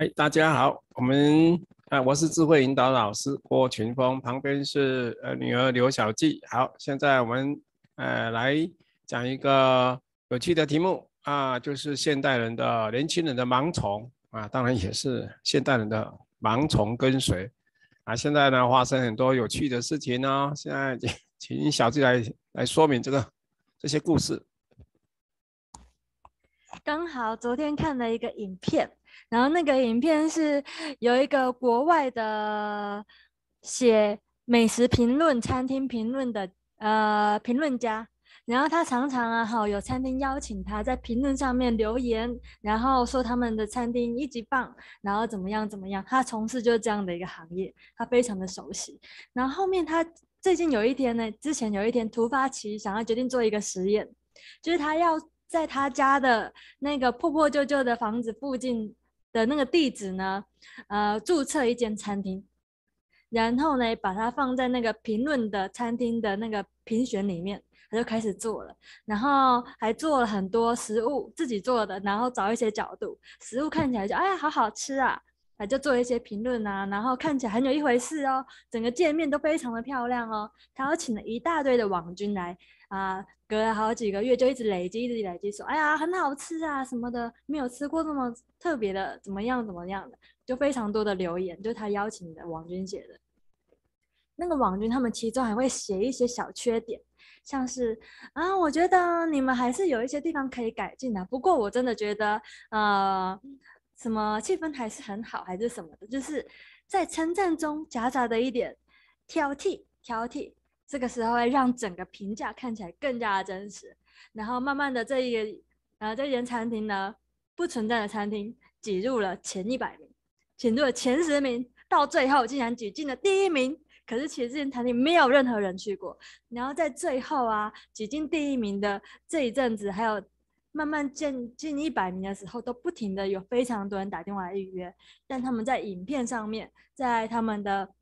哎，大家好，我们啊，我是智慧引导老师郭群峰，旁边是呃女儿刘小季。好，现在我们呃来讲一个有趣的题目啊，就是现代人的年轻人的盲从啊，当然也是现代人的盲从跟随啊。现在呢发生很多有趣的事情呢，现在请小季来来说明这个这些故事。刚好昨天看了一个影片。然后那个影片是有一个国外的写美食评论、餐厅评论的呃评论家，然后他常常啊哈有餐厅邀请他在评论上面留言，然后说他们的餐厅一级棒，然后怎么样怎么样。他从事就是这样的一个行业，他非常的熟悉。然后后面他最近有一天呢，之前有一天突发奇想，要决定做一个实验，就是他要在他家的那个破破旧旧的房子附近。的那个地址呢？呃，注册一间餐厅，然后呢，把它放在那个评论的餐厅的那个评选里面，他就开始做了，然后还做了很多食物自己做的，然后找一些角度，食物看起来就哎呀好好吃啊，他就做一些评论啊，然后看起来很有一回事哦，整个界面都非常的漂亮哦，他邀请了一大堆的网军来啊。隔了好几个月，就一直累积，一直累积，说：“哎呀，很好吃啊，什么的，没有吃过这么特别的，怎么样，怎么样的，就非常多的留言，就他邀请的王军写的。那个网军他们其中还会写一些小缺点，像是啊，我觉得你们还是有一些地方可以改进的。不过我真的觉得，呃，什么气氛还是很好，还是什么的，就是在称赞中夹杂的一点挑剔，挑剔。”这个时候会让整个评价看起来更加的真实，然后慢慢的，这一个，呃，这间餐厅呢，不存在的餐厅挤入了前一百名，挤入了前十名，到最后竟然挤进了第一名。可是其实这间餐厅没有任何人去过。然后在最后啊，挤进第一名的这一阵子，还有慢慢进进一百名的时候，都不停的有非常多人打电话预约，但他们在影片上面，在他们的。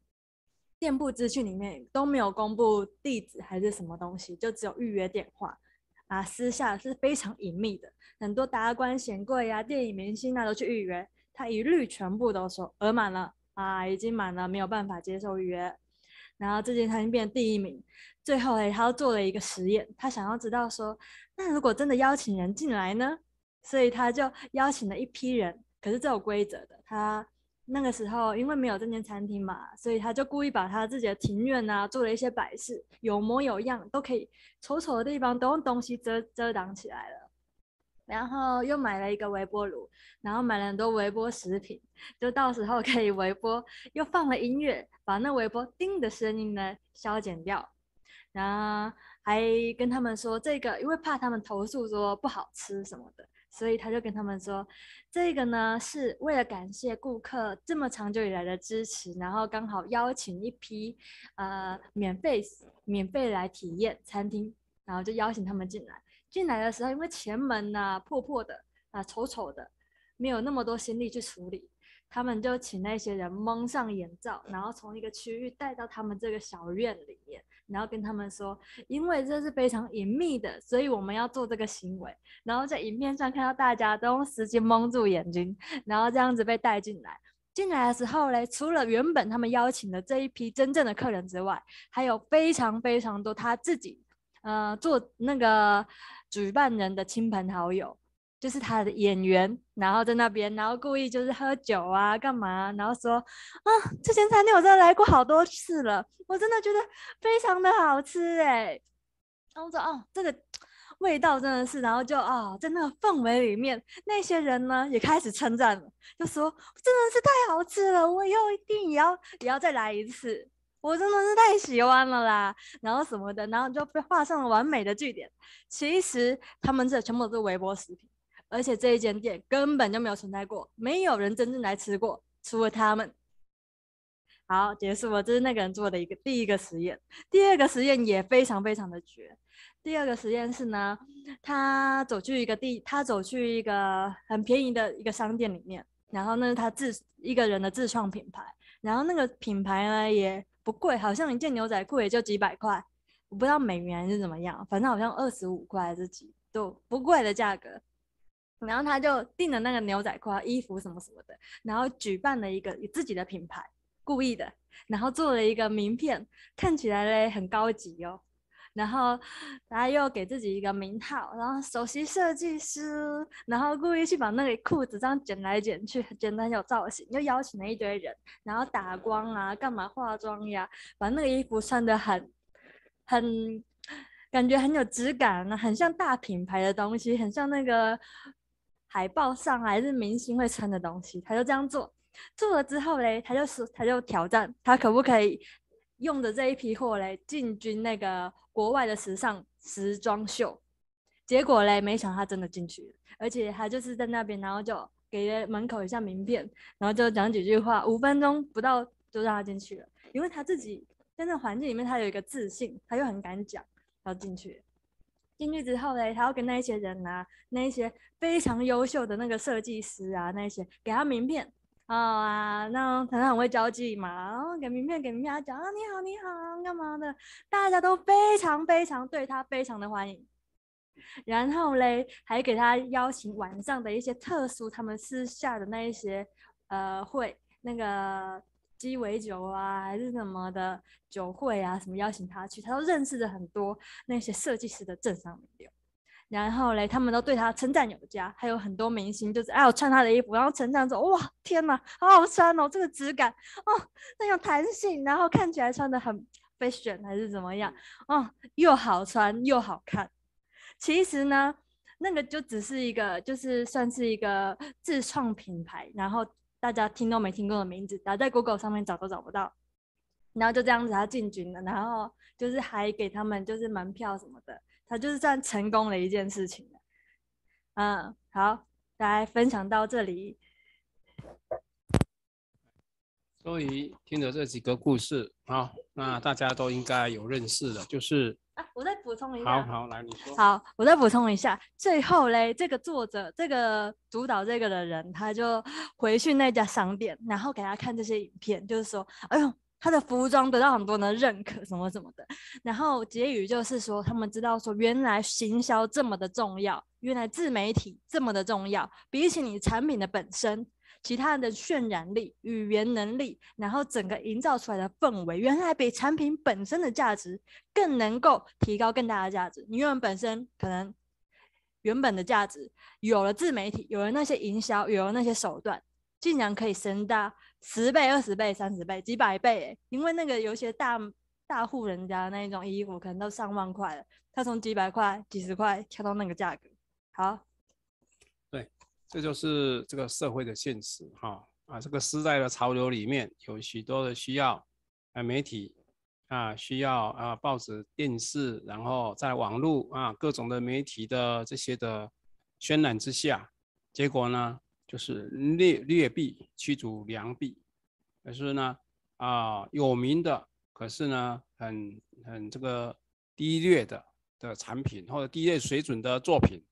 店铺资讯里面都没有公布地址还是什么东西，就只有预约电话啊，私下是非常隐秘的。很多达官显贵呀、电影明星那都去预约，他一律全部都说额满了啊，已经满了，没有办法接受预约。然后这家餐厅变第一名，最后哎，他又做了一个实验，他想要知道说，那如果真的邀请人进来呢？所以他就邀请了一批人，可是这有规则的他。那个时候，因为没有这间餐厅嘛，所以他就故意把他自己的庭院啊做了一些摆饰，有模有样，都可以丑丑的地方都用东西遮遮挡起来了。然后又买了一个微波炉，然后买了很多微波食品，就到时候可以微波。又放了音乐，把那微波叮的声音呢消减掉。然后还跟他们说这个，因为怕他们投诉说不好吃什么的。所以他就跟他们说，这个呢是为了感谢顾客这么长久以来的支持，然后刚好邀请一批，呃，免费免费来体验餐厅，然后就邀请他们进来。进来的时候，因为前门呐破破的啊丑丑的，没有那么多心力去处理，他们就请那些人蒙上眼罩，然后从一个区域带到他们这个小院里。然后跟他们说，因为这是非常隐秘的，所以我们要做这个行为。然后在影片上看到大家都用湿巾蒙住眼睛，然后这样子被带进来。进来的时候嘞，除了原本他们邀请的这一批真正的客人之外，还有非常非常多他自己呃做那个主办人的亲朋好友。就是他的演员，然后在那边，然后故意就是喝酒啊，干嘛，然后说啊，这间餐厅我真的来过好多次了，我真的觉得非常的好吃哎。然后我说哦，这个味道真的是，然后就啊，在那个氛围里面，那些人呢也开始称赞了，就说真的是太好吃了，我以后一定也要也要再来一次，我真的是太喜欢了啦，然后什么的，然后就被画上了完美的句点。其实他们这全部都是微波食品。而且这一间店根本就没有存在过，没有人真正来吃过，除了他们。好，结束了。这是那个人做的一个第一个实验。第二个实验也非常非常的绝。第二个实验是呢，他走去一个地，他走去一个很便宜的一个商店里面，然后那是他自一个人的自创品牌，然后那个品牌呢也不贵，好像一件牛仔裤也就几百块，我不知道美元是怎么样，反正好像二十五块还是几多不贵的价格。然后他就订了那个牛仔裤、衣服什么什么的，然后举办了一个自己的品牌，故意的，然后做了一个名片，看起来嘞很高级哦，然后他又给自己一个名号，然后首席设计师，然后故意去把那个裤子这样剪来剪去，得很有造型，又邀请了一堆人，然后打光啊，干嘛化妆呀，把那个衣服穿得很，很，感觉很有质感，很像大品牌的东西，很像那个。海报上还是明星会穿的东西，他就这样做，做了之后嘞，他就说他就挑战，他可不可以用着这一批货嘞进军那个国外的时尚时装秀，结果嘞，没想到他真的进去了，而且他就是在那边，然后就给了门口一下名片，然后就讲几句话，五分钟不到就让他进去了，因为他自己在那环境里面，他有一个自信，他又很敢讲，然后进去。进去之后嘞，他要跟那一些人啊，那一些非常优秀的那个设计师啊，那一些给他名片，啊，那他很会交际嘛，然后给名片给名片，他讲啊你好你好，干嘛的，大家都非常非常对他非常的欢迎，然后嘞还给他邀请晚上的一些特殊他们私下的那一些呃会那个。鸡尾酒啊，还是什么的酒会啊，什么邀请他去，他都认识了很多那些设计师的正上名流，然后嘞，他们都对他称赞有加，还有很多明星就是哎，我穿他的衣服，然后称赞说哇，天哪，好好穿哦，这个质感哦，那有弹性，然后看起来穿的很 fashion 还是怎么样哦，又好穿又好看。其实呢，那个就只是一个，就是算是一个自创品牌，然后。大家听都没听过的名字，打在 Google 上面找都找不到，然后就这样子他进军了，然后就是还给他们就是门票什么的，他就是算成功了一件事情嗯，好，大家分享到这里。所以听着这几个故事啊，那大家都应该有认识的，就是啊，我再补充一下。好好来，你说。好，我再补充一下。最后嘞，这个作者，这个主导这个的人，他就回去那家商店，然后给他看这些影片，就是说，哎呦，他的服装得到很多人的认可，什么什么的。然后结语就是说，他们知道说，原来行销这么的重要，原来自媒体这么的重要，比起你产品的本身。其他人的渲染力、语言能力，然后整个营造出来的氛围，原来比产品本身的价值更能够提高更大的价值。你人本身可能原本的价值，有了自媒体，有了那些营销，有了那些手段，竟然可以升高十倍、二十倍、三十倍、几百倍。因为那个有些大大户人家的那种衣服，可能都上万块了，他从几百块、几十块跳到那个价格，好。这就是这个社会的现实，哈啊，这个时代的潮流里面有许多的需要，啊，媒体啊，需要啊，报纸、电视，然后在网络啊，各种的媒体的这些的渲染之下，结果呢，就是劣劣币驱逐良币，可是呢，啊，有名的，可是呢，很很这个低劣的的产品或者低劣水准的作品。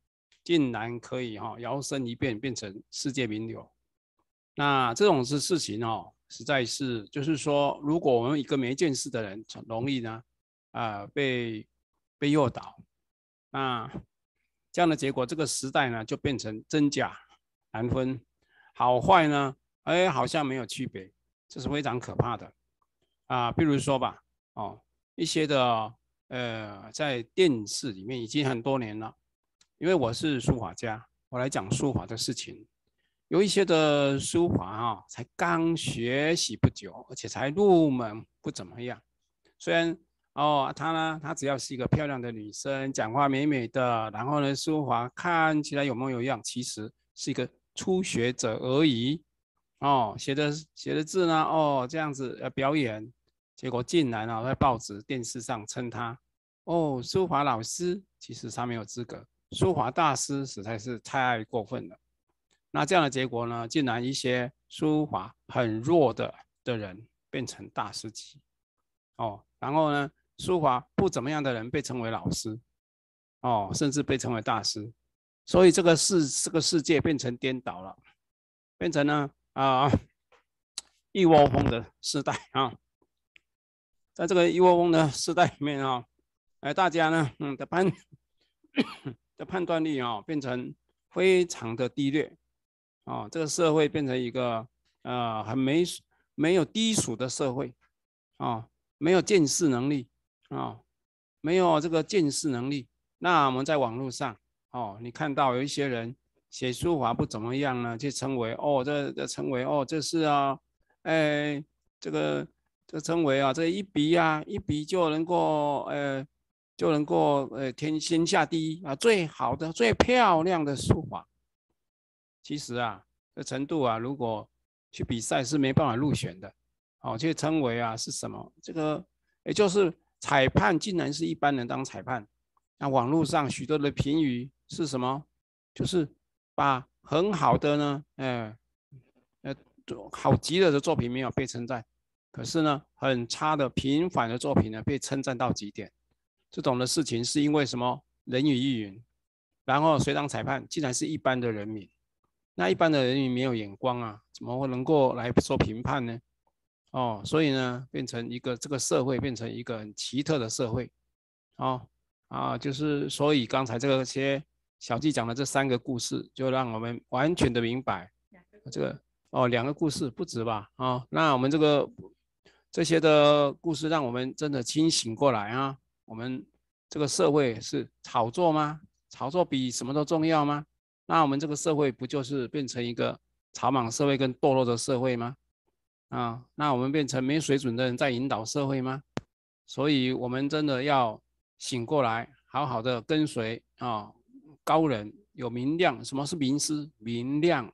竟然可以哈摇身一变变成世界名流，那这种是事情哦，实在是就是说，如果我们一个没见识的人，容易呢啊被被诱导，那这样的结果，这个时代呢就变成真假难分，好坏呢哎好像没有区别，这是非常可怕的啊。比如说吧，哦一些的呃在电视里面已经很多年了。因为我是书法家，我来讲书法的事情。有一些的书法哦，才刚学习不久，而且才入门，不怎么样。虽然哦，她呢，她只要是一个漂亮的女生，讲话美美的，然后呢，书法看起来有模有样，其实是一个初学者而已。哦，写的写的字呢，哦，这样子要表演，结果进来了，在报纸、电视上称她哦，书法老师，其实她没有资格。书法大师实在是太过分了，那这样的结果呢？竟然一些书法很弱的的人变成大师级，哦，然后呢，书法不怎么样的人被称为老师，哦，甚至被称为大师，所以这个世这个世界变成颠倒了，变成呢啊一窝蜂的时代啊，在这个一窝蜂的时代里面啊，哎大家呢嗯的班。的判断力啊，变成非常的低劣啊，这个社会变成一个呃，很没没有低俗的社会啊，没有见识能力啊，没有这个见识能力。那我们在网络上哦，你看到有一些人写书法不怎么样呢，就称为哦，这这称为哦，这是啊，哎，这个这称为啊，这一笔啊，一笔就能够哎。就能够呃天天下第一啊，最好的最漂亮的书法，其实啊这程度啊，如果去比赛是没办法入选的，哦，就称为啊是什么？这个也就是裁判竟然是一般人当裁判。那网络上许多的评语是什么？就是把很好的呢，嗯，呃好极了的作品没有被称赞，可是呢很差的平凡的作品呢被称赞到极点。这种的事情是因为什么？人云亦云，然后谁当裁判？竟然是一般的人民。那一般的人民没有眼光啊，怎么会能够来说评判呢？哦，所以呢，变成一个这个社会变成一个很奇特的社会。哦啊，就是所以刚才这个些小记讲的这三个故事，就让我们完全的明白这个哦，两个故事不止吧？啊，那我们这个这些的故事，让我们真的清醒过来啊。我们这个社会是炒作吗？炒作比什么都重要吗？那我们这个社会不就是变成一个草莽社会跟堕落的社会吗？啊，那我们变成没水准的人在引导社会吗？所以，我们真的要醒过来，好好的跟随啊，高人有明亮。什么是名师？明亮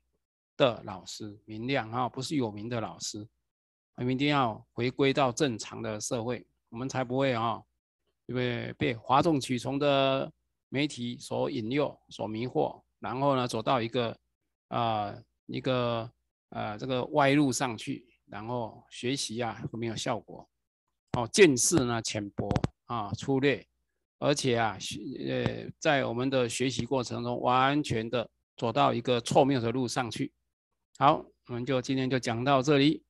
的老师，明亮啊，不是有名的老师。我们一定要回归到正常的社会，我们才不会啊。被被哗众取宠的媒体所引诱、所迷惑，然后呢，走到一个啊一个呃这个歪路上去，然后学习啊没有效果，哦，见识呢浅薄啊粗略，而且啊学呃在我们的学习过程中，完全的走到一个错谬的路上去。好，我们就今天就讲到这里。